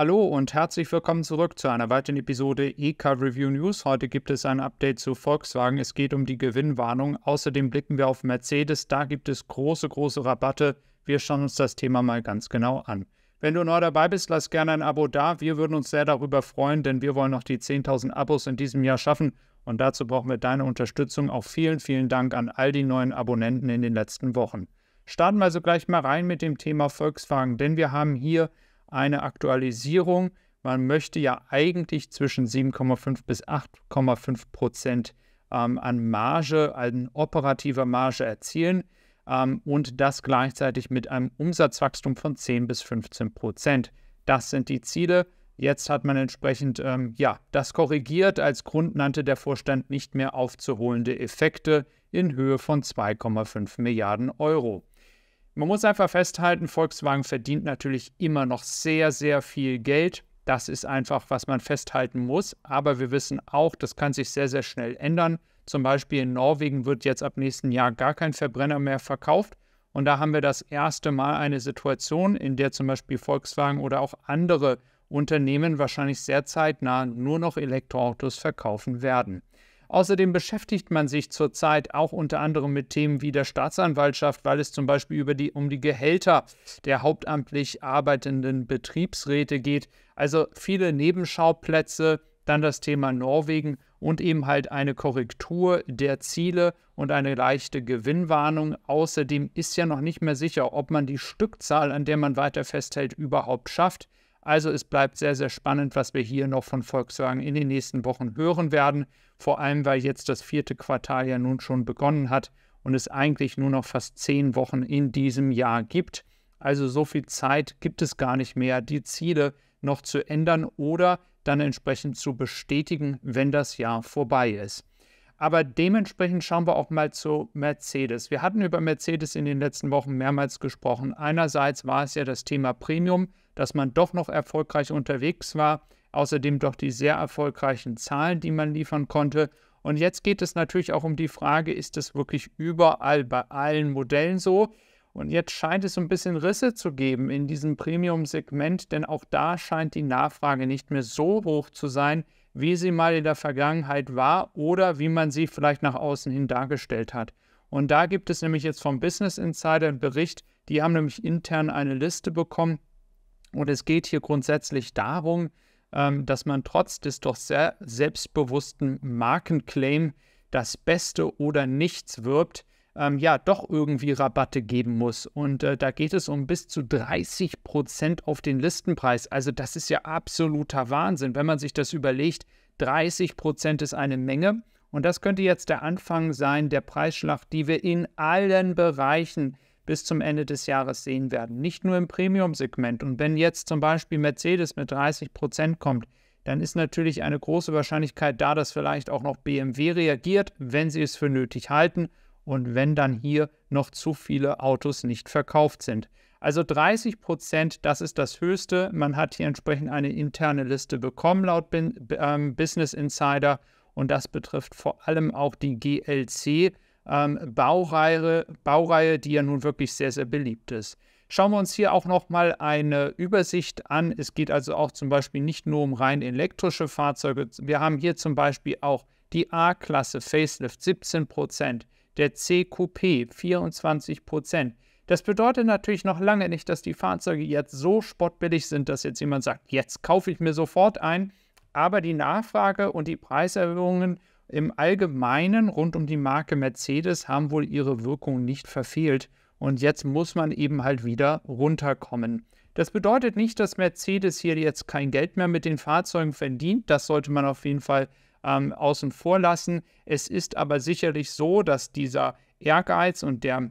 Hallo und herzlich willkommen zurück zu einer weiteren Episode E-Car Review News. Heute gibt es ein Update zu Volkswagen. Es geht um die Gewinnwarnung. Außerdem blicken wir auf Mercedes. Da gibt es große, große Rabatte. Wir schauen uns das Thema mal ganz genau an. Wenn du neu dabei bist, lass gerne ein Abo da. Wir würden uns sehr darüber freuen, denn wir wollen noch die 10.000 Abos in diesem Jahr schaffen. Und dazu brauchen wir deine Unterstützung. Auch vielen, vielen Dank an all die neuen Abonnenten in den letzten Wochen. Starten wir also gleich mal rein mit dem Thema Volkswagen, denn wir haben hier eine Aktualisierung. Man möchte ja eigentlich zwischen 7,5 bis 8,5 Prozent ähm, an Marge, an operativer Marge erzielen ähm, und das gleichzeitig mit einem Umsatzwachstum von 10 bis 15 Prozent. Das sind die Ziele. Jetzt hat man entsprechend ähm, ja, das korrigiert. Als Grund nannte der Vorstand nicht mehr aufzuholende Effekte in Höhe von 2,5 Milliarden Euro. Man muss einfach festhalten, Volkswagen verdient natürlich immer noch sehr, sehr viel Geld. Das ist einfach, was man festhalten muss. Aber wir wissen auch, das kann sich sehr, sehr schnell ändern. Zum Beispiel in Norwegen wird jetzt ab nächsten Jahr gar kein Verbrenner mehr verkauft. Und da haben wir das erste Mal eine Situation, in der zum Beispiel Volkswagen oder auch andere Unternehmen wahrscheinlich sehr zeitnah nur noch Elektroautos verkaufen werden. Außerdem beschäftigt man sich zurzeit auch unter anderem mit Themen wie der Staatsanwaltschaft, weil es zum Beispiel über die, um die Gehälter der hauptamtlich arbeitenden Betriebsräte geht. Also viele Nebenschauplätze, dann das Thema Norwegen und eben halt eine Korrektur der Ziele und eine leichte Gewinnwarnung. Außerdem ist ja noch nicht mehr sicher, ob man die Stückzahl, an der man weiter festhält, überhaupt schafft. Also es bleibt sehr, sehr spannend, was wir hier noch von Volkswagen in den nächsten Wochen hören werden. Vor allem, weil jetzt das vierte Quartal ja nun schon begonnen hat und es eigentlich nur noch fast zehn Wochen in diesem Jahr gibt. Also so viel Zeit gibt es gar nicht mehr, die Ziele noch zu ändern oder dann entsprechend zu bestätigen, wenn das Jahr vorbei ist. Aber dementsprechend schauen wir auch mal zu Mercedes. Wir hatten über Mercedes in den letzten Wochen mehrmals gesprochen. Einerseits war es ja das Thema Premium, dass man doch noch erfolgreich unterwegs war. Außerdem doch die sehr erfolgreichen Zahlen, die man liefern konnte. Und jetzt geht es natürlich auch um die Frage, ist das wirklich überall bei allen Modellen so? Und jetzt scheint es so ein bisschen Risse zu geben in diesem Premium-Segment, denn auch da scheint die Nachfrage nicht mehr so hoch zu sein, wie sie mal in der Vergangenheit war oder wie man sie vielleicht nach außen hin dargestellt hat. Und da gibt es nämlich jetzt vom Business Insider einen Bericht, die haben nämlich intern eine Liste bekommen. Und es geht hier grundsätzlich darum, ähm, dass man trotz des doch sehr selbstbewussten Markenclaim das Beste oder nichts wirbt, ähm, ja doch irgendwie Rabatte geben muss. Und äh, da geht es um bis zu 30 Prozent auf den Listenpreis. Also das ist ja absoluter Wahnsinn, wenn man sich das überlegt. 30 Prozent ist eine Menge. Und das könnte jetzt der Anfang sein der Preisschlacht, die wir in allen Bereichen bis zum Ende des Jahres sehen werden. Nicht nur im Premium-Segment. Und wenn jetzt zum Beispiel Mercedes mit 30 Prozent kommt, dann ist natürlich eine große Wahrscheinlichkeit da, dass vielleicht auch noch BMW reagiert, wenn sie es für nötig halten und wenn dann hier noch zu viele Autos nicht verkauft sind. Also 30 Prozent, das ist das Höchste. Man hat hier entsprechend eine interne Liste bekommen laut Bin ähm, Business Insider und das betrifft vor allem auch die GLC. Ähm, Baureihe, Baureihe, die ja nun wirklich sehr, sehr beliebt ist. Schauen wir uns hier auch nochmal eine Übersicht an. Es geht also auch zum Beispiel nicht nur um rein elektrische Fahrzeuge. Wir haben hier zum Beispiel auch die A-Klasse Facelift 17 Prozent der CQP 24 Prozent. Das bedeutet natürlich noch lange nicht, dass die Fahrzeuge jetzt so spottbillig sind, dass jetzt jemand sagt, jetzt kaufe ich mir sofort ein. Aber die Nachfrage und die Preiserhöhungen im Allgemeinen rund um die Marke Mercedes haben wohl ihre Wirkung nicht verfehlt. Und jetzt muss man eben halt wieder runterkommen. Das bedeutet nicht, dass Mercedes hier jetzt kein Geld mehr mit den Fahrzeugen verdient. Das sollte man auf jeden Fall ähm, außen vor lassen. Es ist aber sicherlich so, dass dieser Ehrgeiz und der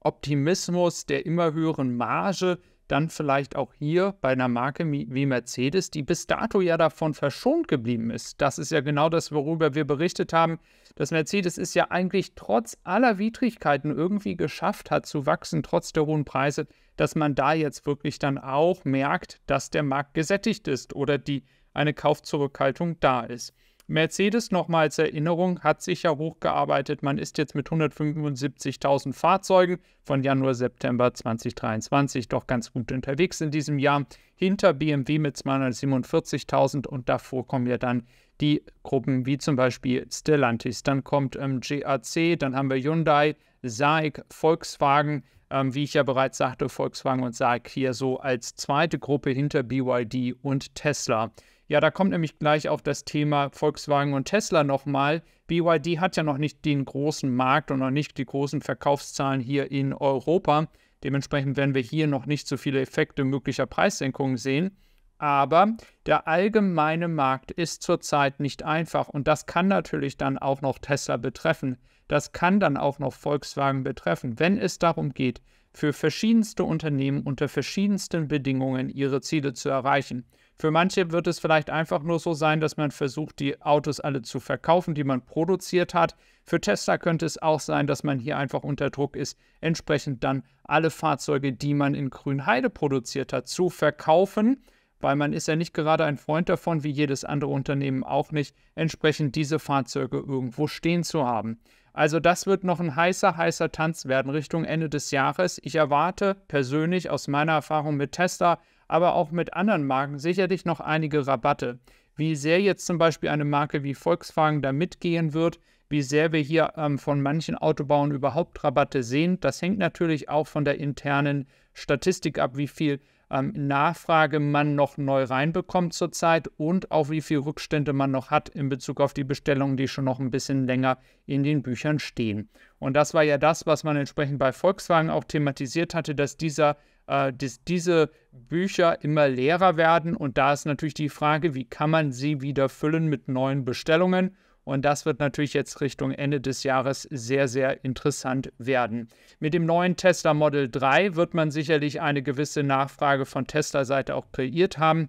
Optimismus der immer höheren Marge dann vielleicht auch hier bei einer Marke wie Mercedes, die bis dato ja davon verschont geblieben ist. Das ist ja genau das, worüber wir berichtet haben, dass Mercedes es ja eigentlich trotz aller Widrigkeiten irgendwie geschafft hat zu wachsen, trotz der hohen Preise, dass man da jetzt wirklich dann auch merkt, dass der Markt gesättigt ist oder die eine Kaufzurückhaltung da ist. Mercedes nochmal als Erinnerung hat sich ja hochgearbeitet. Man ist jetzt mit 175.000 Fahrzeugen von Januar, September 2023 doch ganz gut unterwegs in diesem Jahr. Hinter BMW mit 247.000 und davor kommen ja dann die Gruppen wie zum Beispiel Stellantis. Dann kommt ähm, GAC, dann haben wir Hyundai, SAIC, Volkswagen. Ähm, wie ich ja bereits sagte, Volkswagen und SAIC hier so als zweite Gruppe hinter BYD und Tesla. Ja, da kommt nämlich gleich auf das Thema Volkswagen und Tesla nochmal. BYD hat ja noch nicht den großen Markt und noch nicht die großen Verkaufszahlen hier in Europa. Dementsprechend werden wir hier noch nicht so viele Effekte möglicher Preissenkungen sehen. Aber der allgemeine Markt ist zurzeit nicht einfach und das kann natürlich dann auch noch Tesla betreffen. Das kann dann auch noch Volkswagen betreffen, wenn es darum geht, für verschiedenste Unternehmen unter verschiedensten Bedingungen ihre Ziele zu erreichen. Für manche wird es vielleicht einfach nur so sein, dass man versucht, die Autos alle zu verkaufen, die man produziert hat. Für Tesla könnte es auch sein, dass man hier einfach unter Druck ist, entsprechend dann alle Fahrzeuge, die man in Grünheide produziert hat, zu verkaufen, weil man ist ja nicht gerade ein Freund davon, wie jedes andere Unternehmen auch nicht, entsprechend diese Fahrzeuge irgendwo stehen zu haben. Also das wird noch ein heißer, heißer Tanz werden Richtung Ende des Jahres. Ich erwarte persönlich aus meiner Erfahrung mit Tesla, aber auch mit anderen Marken sicherlich noch einige Rabatte. Wie sehr jetzt zum Beispiel eine Marke wie Volkswagen da mitgehen wird, wie sehr wir hier ähm, von manchen Autobauern überhaupt Rabatte sehen, das hängt natürlich auch von der internen Statistik ab, wie viel ähm, Nachfrage man noch neu reinbekommt zurzeit und auch wie viele Rückstände man noch hat in Bezug auf die Bestellungen, die schon noch ein bisschen länger in den Büchern stehen. Und das war ja das, was man entsprechend bei Volkswagen auch thematisiert hatte, dass dieser äh, dass diese Bücher immer leerer werden. Und da ist natürlich die Frage, wie kann man sie wieder füllen mit neuen Bestellungen? Und das wird natürlich jetzt Richtung Ende des Jahres sehr, sehr interessant werden. Mit dem neuen Tesla Model 3 wird man sicherlich eine gewisse Nachfrage von Tesla-Seite auch kreiert haben.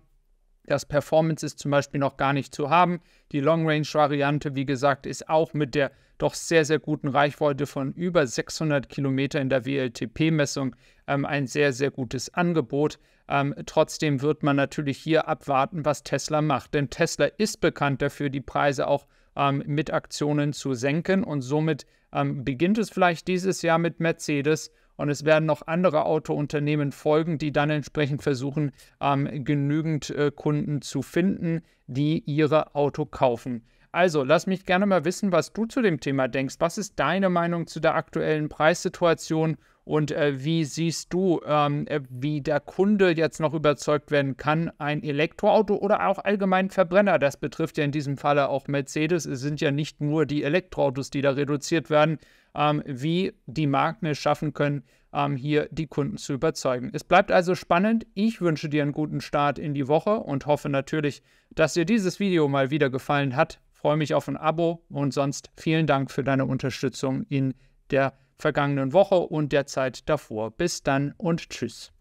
Das Performance ist zum Beispiel noch gar nicht zu haben. Die Long-Range-Variante, wie gesagt, ist auch mit der doch sehr, sehr guten Reichweite von über 600 Kilometer in der WLTP-Messung ähm, ein sehr, sehr gutes Angebot. Ähm, trotzdem wird man natürlich hier abwarten, was Tesla macht. Denn Tesla ist bekannt dafür, die Preise auch zu ähm, mit Aktionen zu senken. Und somit ähm, beginnt es vielleicht dieses Jahr mit Mercedes und es werden noch andere Autounternehmen folgen, die dann entsprechend versuchen, ähm, genügend äh, Kunden zu finden, die ihre Auto kaufen. Also, lass mich gerne mal wissen, was du zu dem Thema denkst. Was ist deine Meinung zu der aktuellen Preissituation und äh, wie siehst du, ähm, äh, wie der Kunde jetzt noch überzeugt werden kann, ein Elektroauto oder auch allgemein Verbrenner? Das betrifft ja in diesem Falle auch Mercedes. Es sind ja nicht nur die Elektroautos, die da reduziert werden, ähm, wie die Marken es schaffen können, ähm, hier die Kunden zu überzeugen. Es bleibt also spannend. Ich wünsche dir einen guten Start in die Woche und hoffe natürlich, dass dir dieses Video mal wieder gefallen hat. Freue mich auf ein Abo und sonst vielen Dank für deine Unterstützung in der Woche vergangenen Woche und der Zeit davor. Bis dann und tschüss.